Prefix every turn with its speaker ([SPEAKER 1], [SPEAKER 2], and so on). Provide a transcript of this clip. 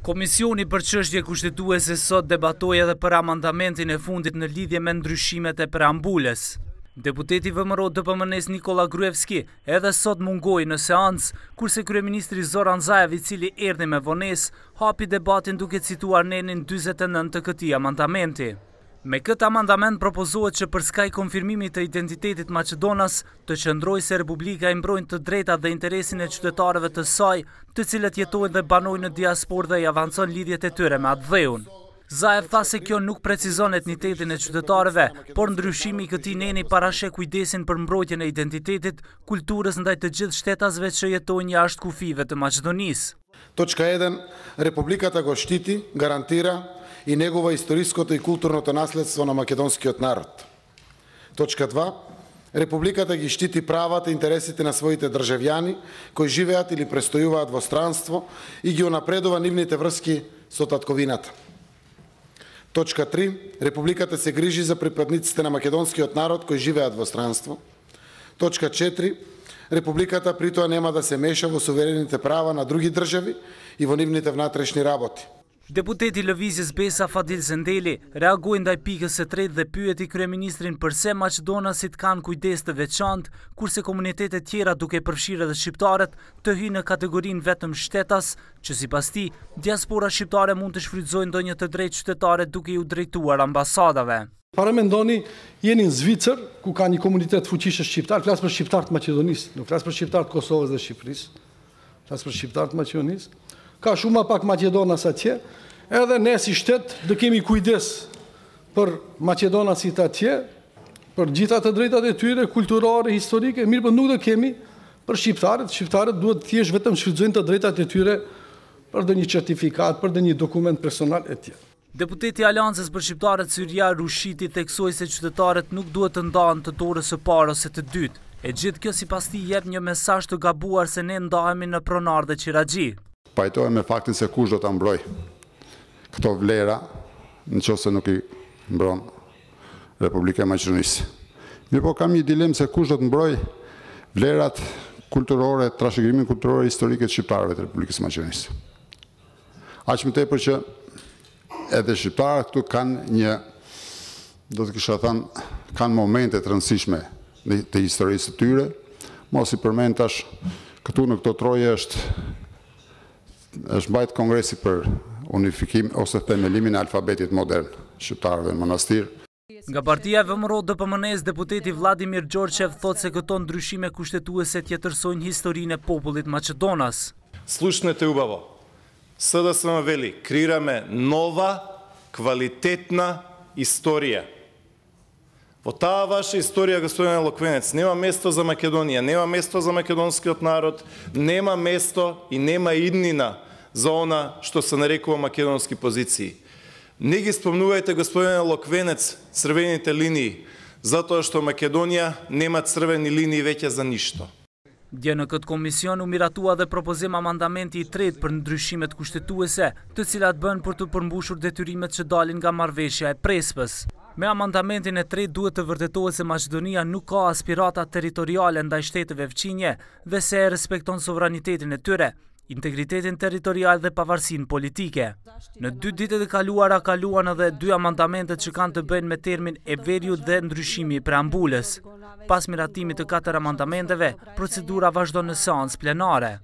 [SPEAKER 1] Komisioni për qështje kushtetues e sot debatoj edhe për amandamentin e fundit në lidhje me ndryshimet e për Deputeti vëmëro të pëmënes Nikola Gruevski edhe sot mungoj në seans, kurse Kryeministri Zoran Zajevi, cili erdi me vones, hapi debatin duke cituar nenin 29 të këti amandamenti. Me këtë amandament propozohet që për skaj konfirmimit të identitetit Macedonas të qëndroj se Republika imbrojnë të drejta dhe interesin e qytetarëve të saj të cilët jetojnë dhe banojnë në diaspor dhe i avancon lidhjet e tyre me atë dheun. Zaev tha se kjo nuk precizon etnitetin e qytetarëve, por ndryshimi këti neni parashe kujdesin për mbrojtjen e identitetit, kulturës ndaj të gjithë shtetasve që jetojnë jashtë kufive të Macedonisë.
[SPEAKER 2] Точка 1. Републиката го штити, гарантира и негова историското и културното наследство на македонскиот народ. Точка 2. Републиката ги штити правата и интересите на своите државјани кои живеат или престојуваат во странство и ги онапредува нивните врски со татковината. Точка 3. Републиката се грижи за припадниците на македонскиот народ кои живеат во странство. Точка Republikata pritua nema dhe se meshe vë suverenit e prava në drugi drzhevi i vënim një të vnatrëshni raboti.
[SPEAKER 1] Deputeti Lëvizis Besa Fadil Zendeli reagojnë daj pikës e tretë dhe pyet i Kryeministrin përse ma kanë kujdes të veçantë, kurse komunitetet tjera duke përfshire dhe shqiptaret të hynë në kategorin vetëm shtetas, që si pas ti, diaspora shqiptare mund të shfryzojnë do një të drejtë qytetaret duke ju drejtuar ambasadave.
[SPEAKER 3] Para me ndoni, jeni në Zvicër, ku ka një komunitet fuqishë shqiptarë, klasë për shqiptarë të Macedonisë, nuk klasë për shqiptarë të Kosovës dhe Shqipërisë, klasë për shqiptarë të Macedonisë, ka shumë apak Macedona sa tje, edhe ne si shtetë dhe kemi kujdes për Macedona si ta tje, për gjitha të drejtat e tyre, kulturare, historike, mirë për nuk dhe kemi për shqiptarët, shqiptarët duhet tjesh vetëm shqizojnë të drejtat e tyre për dhe një certifikat, për dhe një dokument personal e tjetë.
[SPEAKER 1] Deputeti Alianzës për Shqiptarët Syria Rushiti teksoj se qytetarët nuk duhet të ndanë të torës së parë ose të dytë. E gjithë kjo si pas ti jep një mesasht të gabuar se ne ndahemi në pronar dhe qiragji.
[SPEAKER 4] Pajtojme me faktin se kush do të mbroj këto vlera në qo se nuk i mbron Republike Maqenisi. Mi po kam një dilemë se kush do të mbroj vlerat kulturore, trashegrimin kulturore historike të Shqiptarëve të Republikës Maqenisi. Aqë më që edhe shqiptarët këtu kanë një, do të kisha kanë momente të rëndësishme të historisë të tyre, mos i përmend tash, këtu në këto troje është, është mbajtë kongresi për unifikim ose themelimin e alfabetit modern shqiptarëve në monastirë.
[SPEAKER 1] Nga partia vëmëro dë pëmënes, deputeti Vladimir Gjorqev thot se këto ndryshime kushtetuese tjetërsojnë historinë e popullit Macedonas.
[SPEAKER 5] Slushnë të ubavo, СДСМ вели, крираме нова, квалитетна историја. Во таа ваша историја, господин Локвенец, нема место за Македонија, нема место за македонскиот народ, нема место и нема иднина за она што се нарекува македонски позиции. Не ги спомнувајте, господин Локвенец, црвените линии, затоа што Македонија нема црвени линии веќе за ништо.
[SPEAKER 1] Dje në këtë komision u miratua dhe propozim amandamenti i tret për ndryshimet kushtetuese, të cilat bën për të përmbushur detyrimet që dalin nga marveshja e prespës. Me amandamentin e tret duhet të vërdetohet se Maqedonia nuk ka aspirata teritoriale ndaj shteteve fqinje dhe se e respekton sovranitetin e tyre, integritetin teritorial dhe pavarsin politike. Në dy ditet e kaluara kaluan edhe dy amandamentet që kanë të bëjnë me termin e verju dhe ndryshimi i preambullës. Pas miratimit të katër amandamenteve, procedura vazhdo në seans plenare.